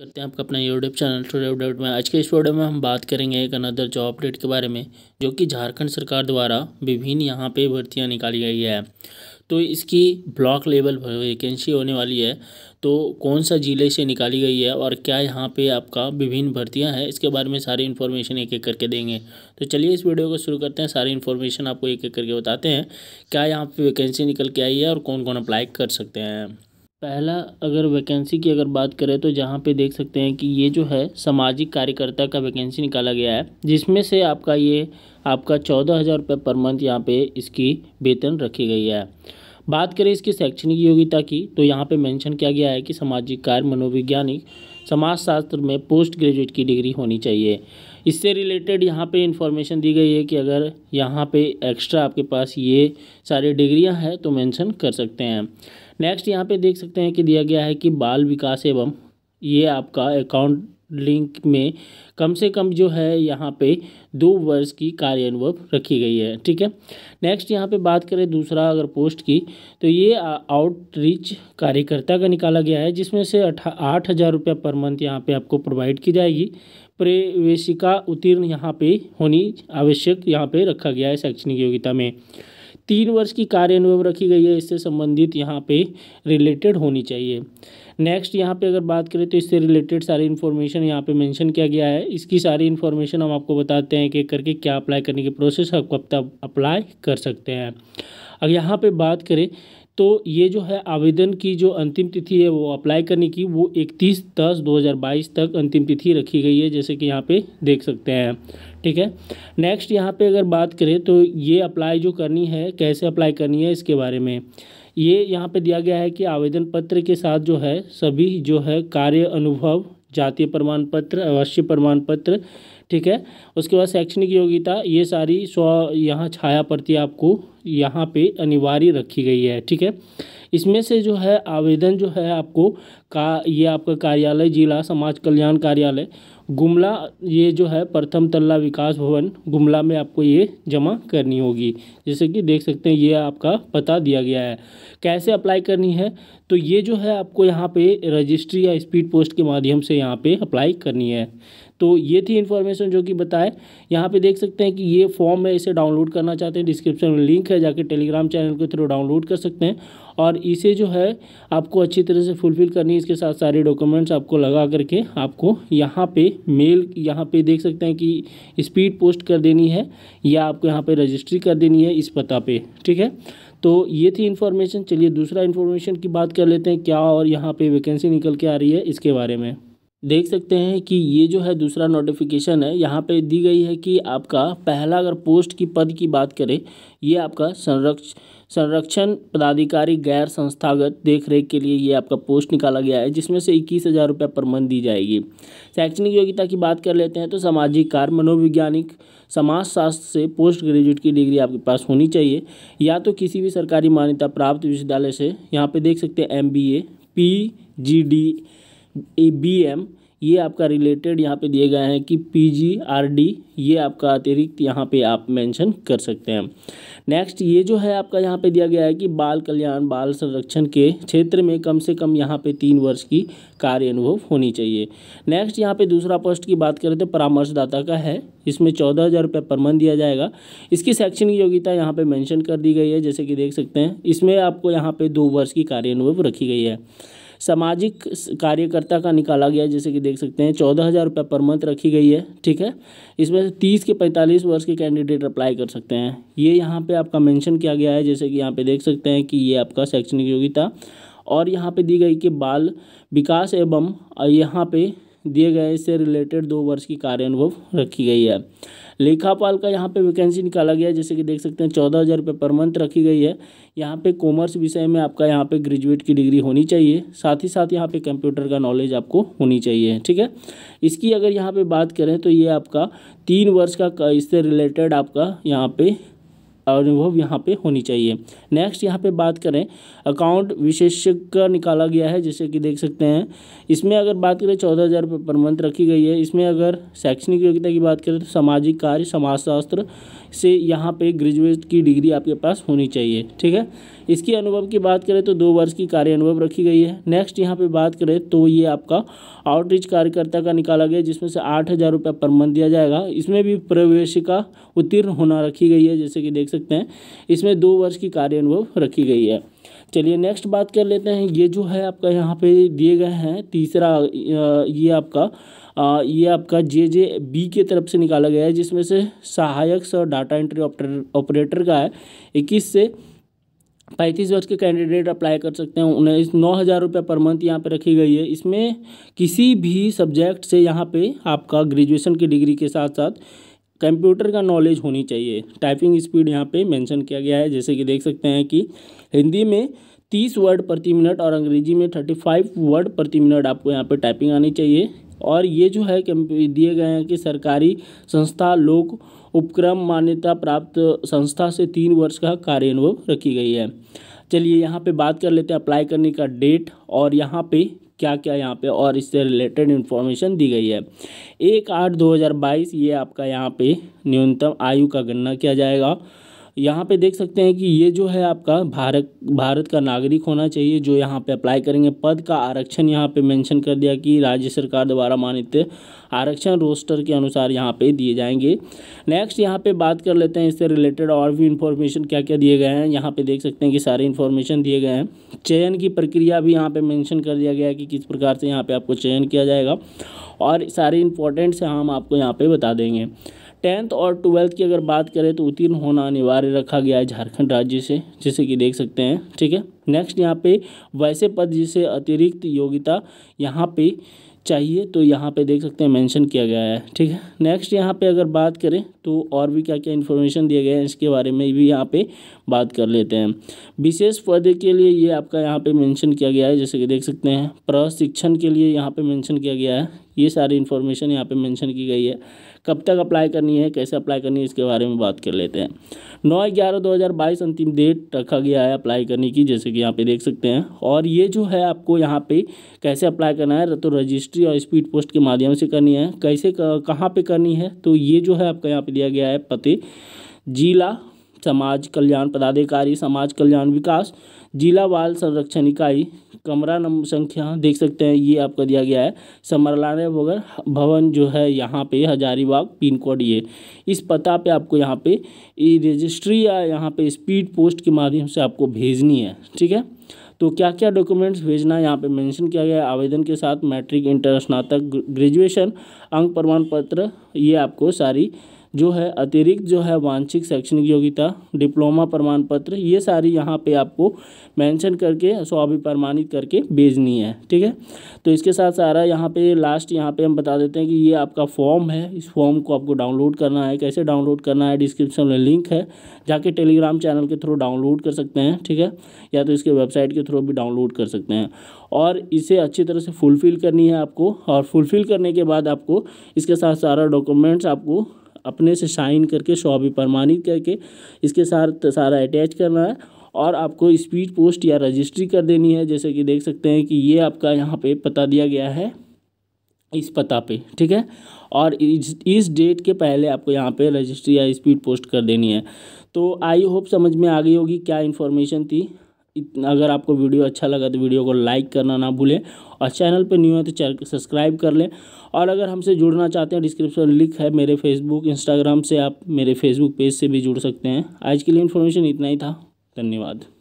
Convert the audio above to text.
करते हैं आपका अपना यूट्यूब चैनल टूडे अपडेट में आज के इस वीडियो में हम बात करेंगे एक अनदर जॉब अपडेट के बारे में जो कि झारखंड सरकार द्वारा विभिन्न यहाँ पे भर्तियाँ निकाली गई है तो इसकी ब्लॉक लेवल वैकेंसी होने वाली है तो कौन सा ज़िले से निकाली गई है और क्या यहाँ पे आपका विभिन्न भर्तियाँ हैं इसके बारे में सारी इन्फॉर्मेशन एक एक करके देंगे तो चलिए इस वीडियो को शुरू करते हैं सारी इन्फॉर्मेशन आपको एक एक करके बताते हैं क्या यहाँ पे वैकेंसी निकल के आई है और कौन कौन अप्लाई कर सकते हैं पहला अगर वैकेंसी की अगर बात करें तो जहाँ पे देख सकते हैं कि ये जो है सामाजिक कार्यकर्ता का वैकेंसी निकाला गया है जिसमें से आपका ये आपका चौदह हज़ार रुपये पर मंथ यहाँ पे इसकी वेतन रखी गई है बात करें इसकी शैक्षणिक योग्यता की तो यहाँ पे मेंशन किया गया है कि सामाजिक कार्य मनोवैज्ञानिक समाजशास्त्र में पोस्ट ग्रेजुएट की डिग्री होनी चाहिए इससे रिलेटेड यहाँ पे इंफॉर्मेशन दी गई है कि अगर यहाँ पे एक्स्ट्रा आपके पास ये सारी डिग्रियाँ हैं तो मेंशन कर सकते हैं नेक्स्ट यहाँ पे देख सकते हैं कि दिया गया है कि बाल विकास एवं ये आपका अकाउंट लिंक में कम से कम जो है यहाँ पे दो वर्ष की कार्य अनुभव रखी गई है ठीक है नेक्स्ट यहाँ पे बात करें दूसरा अगर पोस्ट की तो ये आउटरीच कार्यकर्ता का निकाला गया है जिसमें से आठ हज़ार रुपये पर मंथ यहाँ पे आपको प्रोवाइड की जाएगी प्रवेशिका उत्तीर्ण यहाँ पे होनी आवश्यक यहाँ पे रखा गया है शैक्षणिक योग्यता में तीन वर्ष की कार्य अनुभव रखी गई है इससे संबंधित यहाँ पे रिलेटेड होनी चाहिए नेक्स्ट यहाँ पे अगर बात करें तो इससे रिलेटेड सारी इन्फॉर्मेशन यहाँ पे मेंशन किया गया है इसकी सारी इन्फॉर्मेशन हम आपको बताते हैं कि करके क्या अप्लाई करने की प्रोसेस आप कब तक अप्लाई कर सकते हैं अब यहाँ पे बात करें तो ये जो है आवेदन की जो अंतिम तिथि है वो अप्लाई करने की वो इकतीस दस 2022 तक अंतिम तिथि रखी गई है जैसे कि यहाँ पे देख सकते हैं ठीक है नेक्स्ट यहाँ पे अगर बात करें तो ये अप्लाई जो करनी है कैसे अप्लाई करनी है इसके बारे में ये यहाँ पे दिया गया है कि आवेदन पत्र के साथ जो है सभी जो है कार्य अनुभव जातीय प्रमाण पत्र अवश्य प्रमाण पत्र ठीक है उसके बाद शैक्षणिक योग्यता ये सारी स्व यहाँ छाया प्रति आपको यहाँ पे अनिवार्य रखी गई है ठीक है इसमें से जो है आवेदन जो है आपको का ये आपका कार्यालय जिला समाज कल्याण कार्यालय गुमला ये जो है प्रथम तल्ला विकास भवन गुमला में आपको ये जमा करनी होगी जैसे कि देख सकते हैं ये आपका पता दिया गया है कैसे अप्लाई करनी है तो ये जो है आपको यहाँ पे रजिस्ट्री या स्पीड पोस्ट के माध्यम से यहाँ पे अप्लाई करनी है तो ये थी इन्फॉर्मेशन इन्फॉर्मेशन जो कि बताए यहाँ पे देख सकते हैं कि ये फॉर्म है इसे डाउनलोड करना चाहते हैं डिस्क्रिप्शन में लिंक है जाके टेलीग्राम चैनल के थ्रू डाउनलोड कर सकते हैं और इसे जो है आपको अच्छी तरह से फुलफिल करनी है इसके साथ सारे डॉक्यूमेंट्स आपको लगा करके आपको यहाँ पे मेल यहाँ पे देख सकते हैं कि स्पीड पोस्ट कर देनी है या आपको यहाँ पे रजिस्ट्री कर देनी है इस पता पे ठीक है तो ये थी इन्फॉर्मेशन चलिए दूसरा इन्फॉर्मेशन की बात कर लेते हैं क्या और यहाँ पे वैकेंसी निकल के आ रही है इसके बारे में देख सकते हैं कि ये जो है दूसरा नोटिफिकेशन है यहाँ पे दी गई है कि आपका पहला अगर पोस्ट की पद की बात करें ये आपका संरक्ष संरक्षण पदाधिकारी गैर संस्थागत देखरेख के लिए ये आपका पोस्ट निकाला गया है जिसमें से इक्कीस हज़ार रुपये पर मंथ दी जाएगी शैक्षणिक योग्यता की बात कर लेते हैं तो सामाजिक कार्य मनोवैज्ञानिक समाजशास्त्र से पोस्ट ग्रेजुएट की डिग्री आपके पास होनी चाहिए या तो किसी भी सरकारी मान्यता प्राप्त विश्वविद्यालय से यहाँ पर देख सकते हैं M B A P G D A B M ये आपका रिलेटेड यहाँ पे दिए गए हैं कि पी जी आर डी ये आपका अतिरिक्त यहाँ पे आप मेंशन कर सकते हैं नेक्स्ट ये जो है आपका यहाँ पे दिया गया है कि बाल कल्याण बाल संरक्षण के क्षेत्र में कम से कम यहाँ पे तीन वर्ष की कार्य अनुभव होनी चाहिए नेक्स्ट यहाँ पे दूसरा पोस्ट की बात करें तो परामर्शदाता का है इसमें चौदह हज़ार रुपये पर मंथ दिया जाएगा इसकी शैक्षणिक योग्यता यहाँ पर मैंशन कर दी गई है जैसे कि देख सकते हैं इसमें आपको यहाँ पर दो वर्ष की कार्य अनुभव रखी गई है सामाजिक कार्यकर्ता का निकाला गया जैसे कि देख सकते हैं चौदह हज़ार रुपये पर मंथ रखी गई है ठीक है इसमें से तीस के पैंतालीस वर्ष के कैंडिडेट अप्लाई कर सकते हैं ये यहाँ पर आपका मैंशन किया गया है जैसे कि यहाँ पर देख सकते हैं कि ये आपका शैक्षणिक योग्यता और यहाँ पर दी गई कि बाल विकास एवं यहाँ पर दिए गए इससे रिलेटेड दो वर्ष की कार्य अनुभव रखी गई है लेखापाल का यहाँ पे वैकेंसी निकाला गया है जैसे कि देख सकते हैं चौदह हज़ार रुपये पर मंथ रखी गई है यहाँ पे कॉमर्स विषय में आपका यहाँ पे ग्रेजुएट की डिग्री होनी चाहिए साथ ही साथ यहाँ पे कंप्यूटर का नॉलेज आपको होनी चाहिए ठीक है इसकी अगर यहाँ पे बात करें तो ये आपका तीन वर्ष का इससे रिलेटेड आपका यहाँ पे अनुभव यहाँ पे होनी चाहिए नेक्स्ट यहाँ पे बात करें अकाउंट विशेषज्ञ का निकाला गया है जैसे कि देख सकते हैं इसमें अगर बात करें चौदह हज़ार पर मंथ रखी गई है इसमें अगर शैक्षणिक योग्यता की बात करें तो सामाजिक कार्य समाजशास्त्र से यहाँ पे ग्रेजुएट की डिग्री आपके पास होनी चाहिए ठीक है इसकी अनुभव की बात करें तो दो वर्ष की कार्य अनुभव रखी गई है नेक्स्ट यहाँ पे बात करें तो ये आपका आउटरीच कार्यकर्ता का निकाला गया जिसमें से आठ हज़ार रुपये पर मंथ दिया जाएगा इसमें भी प्रवेशिका उत्तीर्ण होना रखी गई है जैसे कि देख सकते हैं इसमें दो वर्ष की कार्य अनुभव रखी गई है चलिए नेक्स्ट बात कर लेते हैं ये जो है आपका यहाँ पे दिए गए हैं तीसरा ये आपका ये आपका जे जे बी के तरफ से निकाला गया है जिसमें से सहायक सर डाटा एंट्री ऑपरेटर का है इक्कीस से पैंतीस वर्ष के कैंडिडेट अप्लाई कर सकते हैं उन्हें इस नौ हज़ार रुपये पर मंथ यहाँ पे रखी गई है इसमें किसी भी सब्जेक्ट से यहाँ पे आपका ग्रेजुएशन की डिग्री के साथ साथ कंप्यूटर का नॉलेज होनी चाहिए टाइपिंग स्पीड यहाँ पे मेंशन किया गया है जैसे कि देख सकते हैं कि हिंदी में तीस वर्ड प्रति मिनट और अंग्रेजी में थर्टी फाइव वर्ड प्रति मिनट आपको यहाँ पर टाइपिंग आनी चाहिए और ये जो है दिए गए हैं कि सरकारी संस्था लोक उपक्रम मान्यता प्राप्त संस्था से तीन वर्ष का अनुभव रखी गई है चलिए यहाँ पे बात कर लेते हैं अप्लाई करने का डेट और यहाँ पे क्या क्या यहाँ पे और इससे रिलेटेड इन्फॉर्मेशन दी गई है एक आठ दो हज़ार बाईस ये आपका यहाँ पे न्यूनतम आयु का गणना किया जाएगा यहाँ पे देख सकते हैं कि ये जो है आपका भारत भारत का नागरिक होना चाहिए जो यहाँ पे अप्लाई करेंगे पद का आरक्षण यहाँ पे मेंशन कर दिया कि राज्य सरकार द्वारा मानित आरक्षण रोस्टर के अनुसार यहाँ पे दिए जाएंगे नेक्स्ट यहाँ पे बात कर लेते हैं इससे रिलेटेड और भी इन्फॉर्मेशन क्या क्या दिए गए हैं यहाँ पर देख सकते हैं कि सारे इन्फॉर्मेशन दिए गए हैं चयन की प्रक्रिया भी यहाँ पर मैंशन कर दिया गया है कि किस प्रकार से यहाँ पर आपको चयन किया जाएगा और सारे इंपॉर्टेंट्स हम आपको यहाँ पर बता देंगे टेंथ और ट्वेल्थ की अगर बात करें तो उत्तीर्ण होना अनिवार्य रखा गया है झारखंड राज्य से जैसे कि देख सकते हैं ठीक है नेक्स्ट यहाँ पे वैसे पद जिसे अतिरिक्त योग्यता यहाँ पे चाहिए तो यहाँ पे देख सकते हैं मेंशन किया गया है ठीक है नेक्स्ट यहाँ पे अगर बात करें तो और भी क्या क्या इन्फॉर्मेशन दिया गया है इसके बारे में भी यहाँ पे बात कर लेते हैं विशेष पद के लिए ये आपका यहाँ पे मेंशन किया गया है जैसे कि देख सकते हैं प्रशिक्षण के लिए यहाँ पे मेंशन किया गया है ये सारी इन्फॉर्मेशन यहाँ पे मेंशन की गई है कब तक अप्लाई करनी है कैसे अप्लाई करनी है इसके बारे में बात कर लेते हैं नौ ग्यारह दो हज़ार बाईस अंतिम डेट रखा गया है अप्लाई करने की जैसे कि यहाँ पे देख सकते हैं और ये जो है आपको यहाँ पे कैसे अप्लाई करना है तो रजिस्ट्री और स्पीड पोस्ट के माध्यम से करनी है कैसे कहाँ पर करनी है तो ये जो है आपका यहाँ पर दिया गया है पते जिला समाज कल्याण पदाधिकारी समाज कल्याण विकास जिला बाल संरक्षण इकाई कमरा नंबर संख्या देख सकते हैं ये आपका दिया गया है समरलाने वगर भवन जो है यहाँ पे हजारीबाग पिन कोड ये इस पता पे आपको यहाँ पे ई रजिस्ट्री या यहाँ पे स्पीड पोस्ट के माध्यम से आपको भेजनी है ठीक है तो क्या क्या डॉक्यूमेंट्स भेजना है यहाँ पर मैंशन किया गया है आवेदन के साथ मैट्रिक इंटर स्नातक ग्रेजुएशन अंक प्रमाण पत्र ये आपको सारी जो है अतिरिक्त जो है वांछित शैक्षणिक योग्यता डिप्लोमा प्रमाण पत्र ये सारी यहाँ पे आपको मेंशन करके सो प्रमाणित करके भेजनी है ठीक है तो इसके साथ सारा यहाँ पे लास्ट यहाँ पे हम बता देते हैं कि ये आपका फॉर्म है इस फॉर्म को आपको डाउनलोड करना है कैसे डाउनलोड करना है डिस्क्रिप्शन में लिंक है जाके टेलीग्राम चैनल के थ्रू डाउनलोड कर सकते हैं ठीक है या तो इसके वेबसाइट के थ्रू भी डाउनलोड कर सकते हैं और इसे अच्छी तरह से फुलफ़िल करनी है आपको और फुलफ़िल करने के बाद आपको इसके साथ सारा डॉक्यूमेंट्स आपको अपने से साइन करके शॉपी प्रमाणित करके इसके साथ सारा अटैच करना है और आपको स्पीड पोस्ट या रजिस्ट्री कर देनी है जैसे कि देख सकते हैं कि ये आपका यहाँ पे पता दिया गया है इस पता पे ठीक है और इस, इस डेट के पहले आपको यहाँ पे रजिस्ट्री या स्पीड पोस्ट कर देनी है तो आई होप समझ में आ गई होगी क्या इन्फॉर्मेशन थी अगर आपको वीडियो अच्छा लगा तो वीडियो को लाइक करना ना भूलें और चैनल पर न्यू है तो सब्सक्राइब कर लें और अगर हमसे जुड़ना चाहते हैं डिस्क्रिप्शन लिंक है मेरे फेसबुक इंस्टाग्राम से आप मेरे फेसबुक पेज से भी जुड़ सकते हैं आज के लिए इन्फॉर्मेशन इतना ही था धन्यवाद